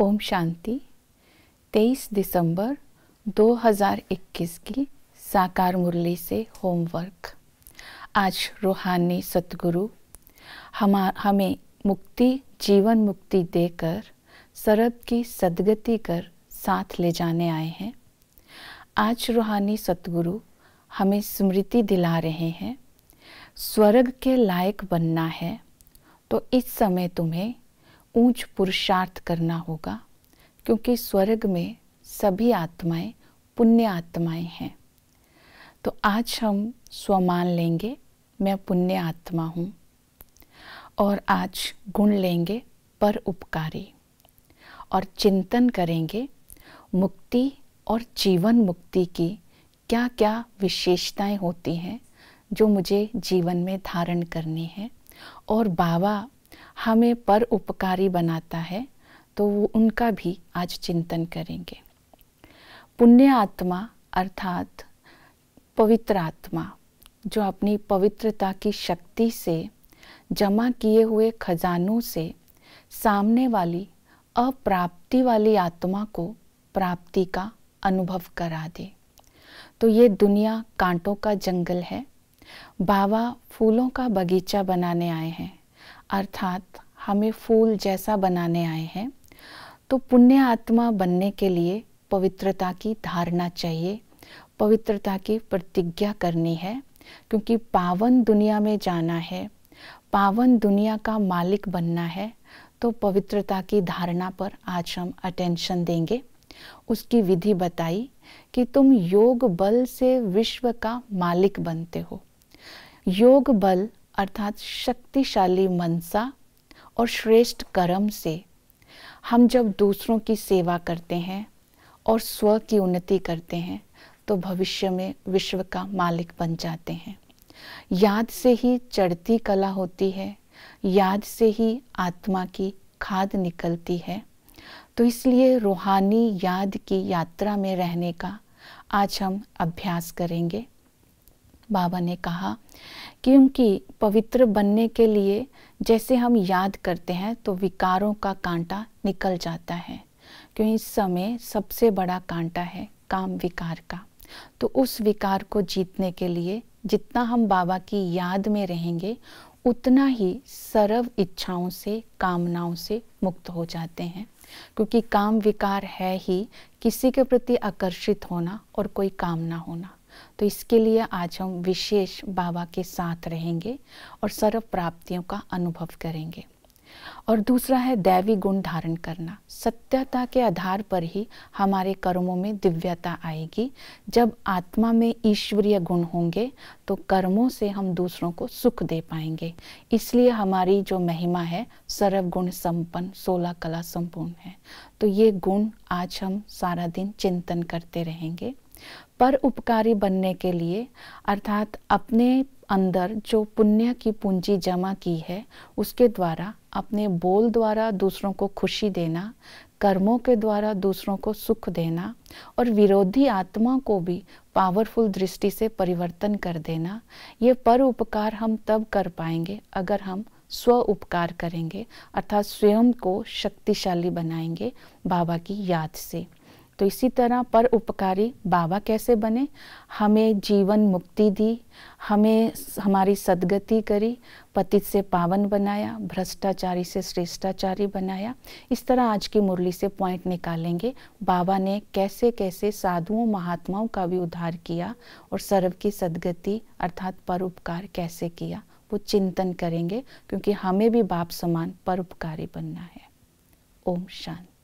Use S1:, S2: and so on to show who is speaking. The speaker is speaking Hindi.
S1: ओम शांति 23 दिसंबर 2021 की साकार मुरली से होमवर्क आज रूहानी सतगुरु हम हमें मुक्ति जीवन मुक्ति देकर सरब की सदगति कर साथ ले जाने आए हैं आज रूहानी सतगुरु हमें स्मृति दिला रहे हैं स्वर्ग के लायक बनना है तो इस समय तुम्हें ऊंच पुरुषार्थ करना होगा क्योंकि स्वर्ग में सभी आत्माएं पुण्य आत्माएं हैं तो आज हम स्वमान लेंगे मैं पुण्य आत्मा हूँ और आज गुण लेंगे पर उपकारी और चिंतन करेंगे मुक्ति और जीवन मुक्ति की क्या क्या विशेषताएं होती हैं जो मुझे जीवन में धारण करनी है और बाबा हमें पर उपकारी बनाता है तो उनका भी आज चिंतन करेंगे पुण्य आत्मा अर्थात पवित्र आत्मा जो अपनी पवित्रता की शक्ति से जमा किए हुए खजानों से सामने वाली अप्राप्ति वाली आत्मा को प्राप्ति का अनुभव करा दे तो ये दुनिया कांटों का जंगल है बाबा फूलों का बगीचा बनाने आए हैं अर्थात हमें फूल जैसा बनाने आए हैं तो पुण्य आत्मा बनने के लिए पवित्रता की धारणा चाहिए पवित्रता की प्रतिज्ञा करनी है क्योंकि पावन दुनिया में जाना है पावन दुनिया का मालिक बनना है तो पवित्रता की धारणा पर आज हम अटेंशन देंगे उसकी विधि बताई कि तुम योग बल से विश्व का मालिक बनते हो योग बल अर्थात शक्तिशाली मनसा और श्रेष्ठ कर्म से हम जब दूसरों की सेवा करते हैं और स्व की उन्नति करते हैं तो भविष्य में विश्व का मालिक बन जाते हैं याद से ही चढ़ती कला होती है याद से ही आत्मा की खाद निकलती है तो इसलिए रूहानी याद की यात्रा में रहने का आज हम अभ्यास करेंगे बाबा ने कहा क्योंकि पवित्र बनने के लिए जैसे हम याद करते हैं तो विकारों का कांटा निकल जाता है क्योंकि इस समय सबसे बड़ा कांटा है काम विकार का तो उस विकार को जीतने के लिए जितना हम बाबा की याद में रहेंगे उतना ही सर्व इच्छाओं से कामनाओं से मुक्त हो जाते हैं क्योंकि काम विकार है ही किसी के प्रति आकर्षित होना और कोई कामना होना तो इसके लिए आज हम विशेष बाबा के साथ रहेंगे और सर्व प्राप्तियों का अनुभव करेंगे और दूसरा है दैवी गुण धारण करना सत्यता के आधार पर ही हमारे कर्मों में दिव्यता आएगी जब आत्मा में ईश्वरीय गुण होंगे तो कर्मों से हम दूसरों को सुख दे पाएंगे इसलिए हमारी जो महिमा है सर्व गुण संपन्न सोलह कला संपूर्ण है तो ये गुण आज हम सारा दिन चिंतन करते रहेंगे पर उपकारी बनने के लिए अर्थात अपने अंदर जो पुण्य की पूंजी जमा की है उसके द्वारा अपने बोल द्वारा दूसरों को खुशी देना कर्मों के द्वारा दूसरों को सुख देना और विरोधी आत्मा को भी पावरफुल दृष्टि से परिवर्तन कर देना ये पर उपकार हम तब कर पाएंगे अगर हम स्व उपकार करेंगे अर्थात स्वयं को शक्तिशाली बनाएंगे बाबा की याद से तो इसी तरह पर उपकारी बाबा कैसे बने हमें जीवन मुक्ति दी हमें हमारी सदगति करी पतित से पावन बनाया भ्रष्टाचारी से श्रेष्ठाचारी बनाया इस तरह आज की मुरली से पॉइंट निकालेंगे बाबा ने कैसे कैसे साधुओं महात्माओं का भी उद्धार किया और सर्व की सदगति अर्थात पर उपकार कैसे किया वो चिंतन करेंगे क्योंकि हमें भी बाप समान परोपकारी बनना है ओम शांति